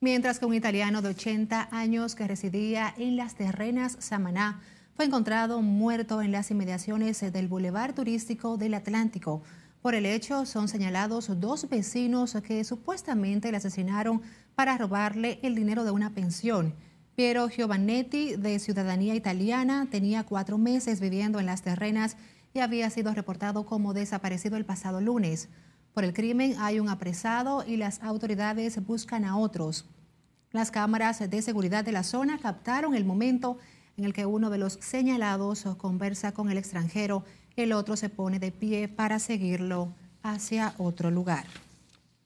mientras que un italiano de 80 años que residía en las terrenas Samaná fue encontrado muerto en las inmediaciones del Boulevard Turístico del Atlántico. Por el hecho son señalados dos vecinos que supuestamente le asesinaron para robarle el dinero de una pensión. Piero Giovannetti, de ciudadanía italiana, tenía cuatro meses viviendo en las terrenas y había sido reportado como desaparecido el pasado lunes. Por el crimen hay un apresado y las autoridades buscan a otros. Las cámaras de seguridad de la zona captaron el momento en el que uno de los señalados conversa con el extranjero, el otro se pone de pie para seguirlo hacia otro lugar.